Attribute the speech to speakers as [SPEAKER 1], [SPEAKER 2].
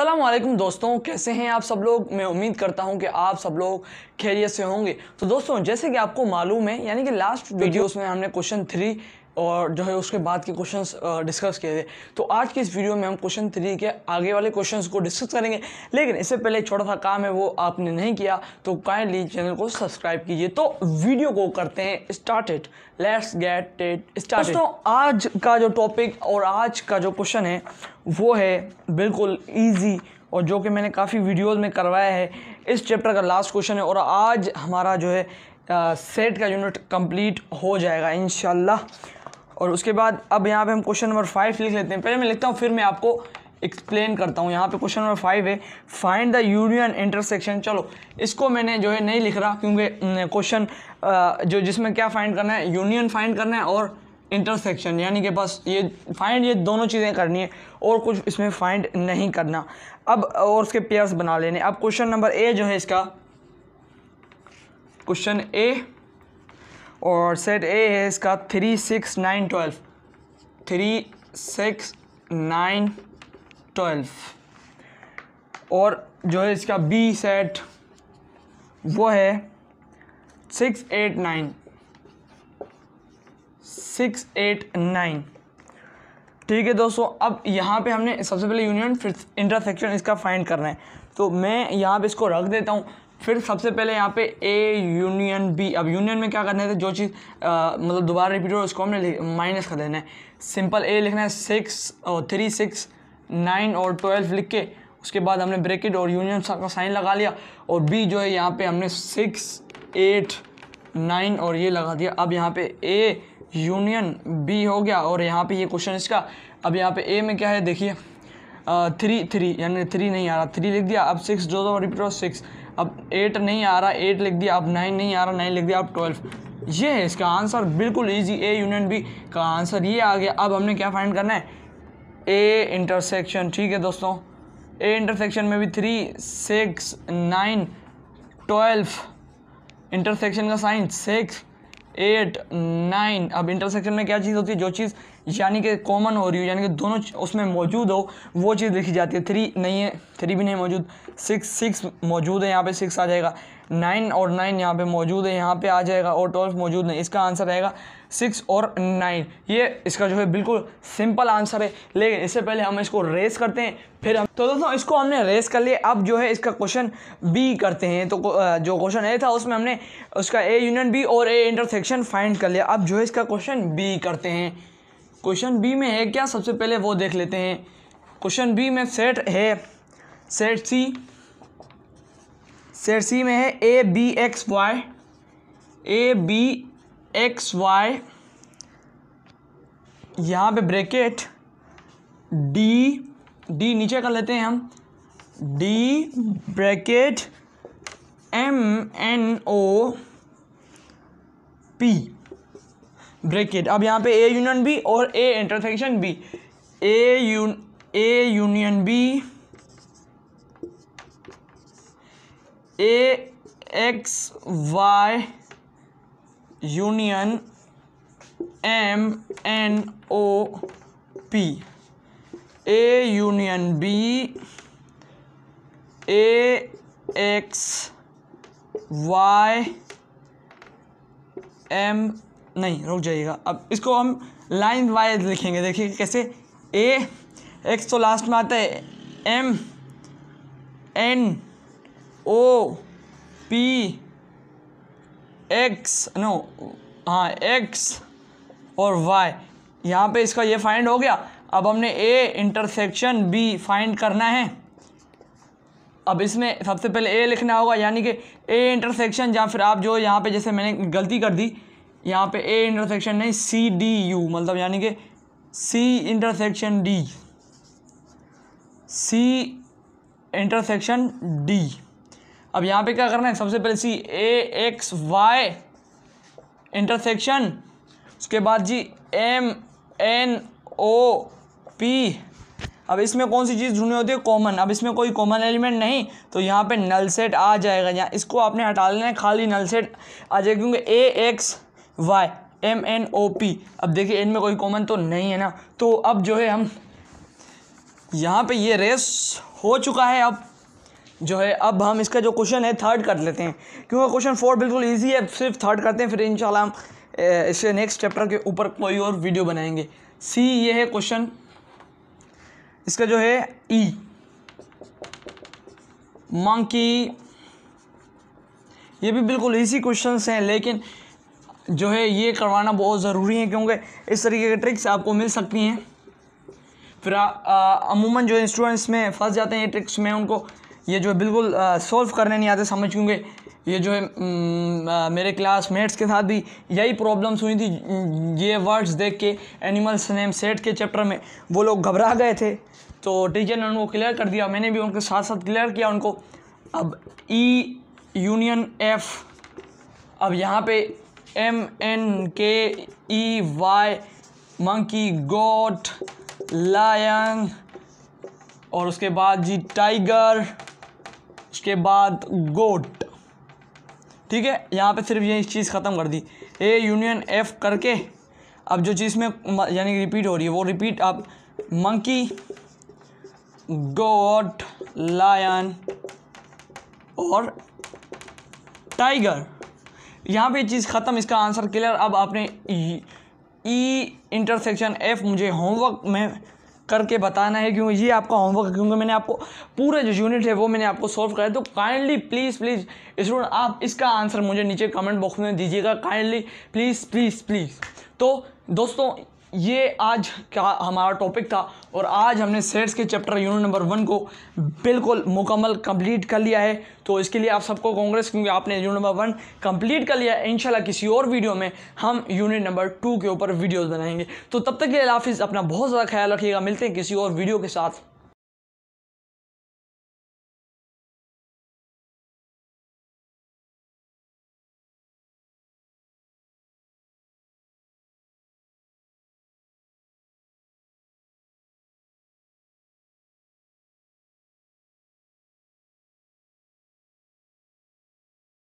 [SPEAKER 1] असलम दोस्तों कैसे हैं आप सब लोग मैं उम्मीद करता हूं कि आप सब लोग खैरियत से होंगे तो दोस्तों जैसे कि आपको मालूम है यानी कि लास्ट वीडियोस में हमने क्वेश्चन थ्री और जो है उसके बाद के क्वेश्चंस डिस्कस किए थे तो आज की इस वीडियो में हम क्वेश्चन थ्री के आगे वाले क्वेश्चंस को डिस्कस करेंगे लेकिन इससे पहले एक छोटा सा काम है वो आपने नहीं किया तो काइंडली चैनल को सब्सक्राइब कीजिए तो वीडियो को करते हैं started let's get it start आज का जो टॉपिक और आज का जो क्वेश्चन है वो है बिल्कुल ईजी और जो कि मैंने काफ़ी वीडियोज़ में करवाया है इस चैप्टर का लास्ट क्वेश्चन है और आज हमारा जो है सेट का यूनिट कंप्लीट हो जाएगा इन और उसके बाद अब यहाँ पे हम क्वेश्चन नंबर फाइव लिख लेते हैं पहले मैं लिखता हूँ फिर मैं आपको एक्सप्लेन करता हूँ यहाँ पे क्वेश्चन नंबर फाइव है फाइंड द यूनियन इंटरसेक्शन चलो इसको मैंने जो है नहीं लिख रहा क्योंकि क्वेश्चन जो जिसमें क्या फाइंड करना है यूनियन फाइंड करना है और इंटरसेक्शन यानी कि बस ये फाइंड ये दोनों चीज़ें करनी है और कुछ इसमें फाइंड नहीं करना अब और उसके पेयर्स बना लेने अब क्वेश्चन नंबर ए जो है इसका क्वेश्चन ए और सेट ए है इसका three six nine twelve three six nine twelve और जो है इसका बी सेट वो है six eight nine six eight nine ठीक है दोस्तों अब यहाँ पे हमने सबसे पहले यूनियन फिर इंटरसेक्शन इसका फाइंड करना है तो मैं यहाँ पे इसको रख देता हूँ फिर सबसे पहले यहाँ पे ए यूनियन बी अब यूनियन में क्या करना है जो चीज़ मतलब दोबारा रिपीट हो उसको हमने माइनस कर देना है सिंपल ए लिखना है सिक्स और थ्री सिक्स नाइन और ट्वेल्व लिख के उसके बाद हमने ब्रेकेट और यूनियन का साइन लगा लिया और बी जो है यहाँ पे हमने सिक्स एट नाइन और ये लगा दिया अब यहाँ पे ए यूनियन बी हो गया और यहाँ पे ये क्वेश्चन इसका अब यहाँ पे ए में क्या है देखिए थ्री थ्री यानी थ्री नहीं आ रहा थ्री लिख दिया अब सिक्स जो दो रिपीट हो सिक्स अब एट नहीं आ रहा एट लिख दिया अब नाइन नहीं आ रहा नाइन लिख दिया अब ट्वेल्व ये है इसका आंसर बिल्कुल इजी ए यूनियन बी का आंसर ये आ गया अब हमने क्या फाइंड करना है ए इंटरसेक्शन ठीक है दोस्तों ए इंटरसेक्शन में भी three six nine twelve intersection का साइन सिक्स एट नाइन अब इंटरसेक्शन में क्या चीज़ होती है जो चीज़ यानी कि कॉमन हो रही हो यानी कि दोनों उसमें मौजूद हो वो चीज़ लिखी जाती है थ्री नहीं है थ्री भी नहीं मौजूद सिक्स सिक्स मौजूद है यहाँ पे सिक्स आ जाएगा नाइन और नाइन यहाँ पे मौजूद है यहाँ पे आ जाएगा और ट्वेल्व मौजूद नहीं इसका आंसर आएगा सिक्स और नाइन ये इसका जो है बिल्कुल सिंपल आंसर है लेकिन इससे पहले हम इसको रेस करते हैं फिर हम तो दोस्तों इसको हमने रेस कर लिया अब जो है इसका क्वेश्चन बी करते हैं तो जो क्वेश्चन ए था उसमें हमने उसका ए यूनियन बी और ए इंटरसेक्शन फाइंड कर लिया अब जो है इसका क्वेश्चन बी करते हैं क्वेश्चन बी में है क्या सबसे पहले वो देख लेते हैं क्वेश्चन बी में सेट है सेट सी सेट सी में है A B X Y A B X Y यहाँ पे ब्रेकेट डी डी नीचे कर लेते हैं हम D bracket M N O P bracket अब यहाँ पे ए यूनियन बी और A intersection B A union A union B A X Y union M N O P A union B A X Y M नहीं रुक जाइएगा अब इसको हम लाइन वाइज लिखेंगे देखिए कैसे ए एक्स तो लास्ट में आता है M N O P X no हाँ एक्स और वाई यहाँ पे इसका ये फाइंड हो गया अब हमने ए इंटरसेक्शन बी फाइंड करना है अब इसमें सबसे पहले ए लिखना होगा यानी कि ए इंटरसेक्शन या फिर आप जो यहाँ पे जैसे मैंने गलती कर दी यहाँ पे ए इंटरसेक्शन नहीं सी डी यू मतलब यानी कि C intersection D C intersection D अब यहाँ पे क्या करना है सबसे पहले C A X Y intersection उसके बाद G M N O P अब इसमें कौन सी चीज़ ढूंढनी होती है कॉमन अब इसमें कोई कॉमन एलिमेंट नहीं तो यहाँ पे नल सेट आ जाएगा यहाँ इसको आपने हटा लेना है खाली नल सेट आ जाएगा क्योंकि A X Y M N O P अब देखिए इनमें कोई कॉमन तो नहीं है ना तो अब जो है हम यहाँ पे ये रेस हो चुका है अब जो है अब हम इसका जो क्वेश्चन है थर्ड कर लेते हैं क्योंकि क्वेश्चन फोर बिल्कुल ईजी है सिर्फ थर्ड करते हैं फिर इन हम इसे नेक्स्ट चैप्टर के ऊपर कोई और वीडियो बनाएंगे सी ये है क्वेश्चन इसका जो है ई e। मंकी ये भी बिल्कुल ईजी क्वेश्चन हैं लेकिन जो है ये करवाना बहुत ज़रूरी है क्योंकि इस तरीके के ट्रिक्स आपको मिल सकती हैं फिर अमूमन जो स्टूडेंट्स में फंस जाते हैं ट्रिक्स में उनको ये जो है बिल्कुल सॉल्व करने नहीं आते समझ क्योंकि ये जो है मेरे क्लासमेट्स के साथ भी यही प्रॉब्लम्स हुई थी ये वर्ड्स देख के एनिमल्स नेम सेट के चैप्टर में वो लोग घबरा गए थे तो टीचर ने उनको क्लियर कर दिया मैंने भी उनके साथ साथ क्लियर किया उनको अब ई यूनियन एफ़ अब यहाँ पे M N K E Y monkey goat lion और उसके बाद जी टाइगर उसके बाद गोट ठीक है यहाँ पे सिर्फ ये इस चीज़ ख़त्म कर दी ए यूनियन एफ करके अब जो चीज़ में यानी रिपीट हो रही है वो रिपीट आप मंकी गोट लायन और टाइगर यहाँ पे चीज़ ख़त्म इसका आंसर क्लियर अब आपने ई इंटरसेक्शन एफ मुझे होमवर्क में करके बताना है क्योंकि ये आपका होमवर्क है क्योंकि मैंने आपको पूरा जो यूनिट है वो मैंने आपको सॉल्व कराया तो काइंडली प्लीज़ प्लीज़ स्टूडेंट आप इसका आंसर मुझे नीचे कमेंट बॉक्स में दीजिएगा काइंडली प्लीज़ प्लीज़ प्लीज़ तो दोस्तों ये आज का हमारा टॉपिक था और आज हमने सेट्स के चैप्टर यूनिट नंबर वन को बिल्कुल मुकम्मल कंप्लीट कर लिया है तो इसके लिए आप सबको कांग्रेस क्योंकि आपने यूनिट नंबर वन कंप्लीट कर लिया है इनशाला किसी और वीडियो में हम यूनिट नंबर टू के ऊपर वीडियोज़ बनाएंगे तो तब तक के लिए हाफिज़ अपना बहुत ज़्यादा ख्याल रखिएगा मिलते हैं किसी और वीडियो के साथ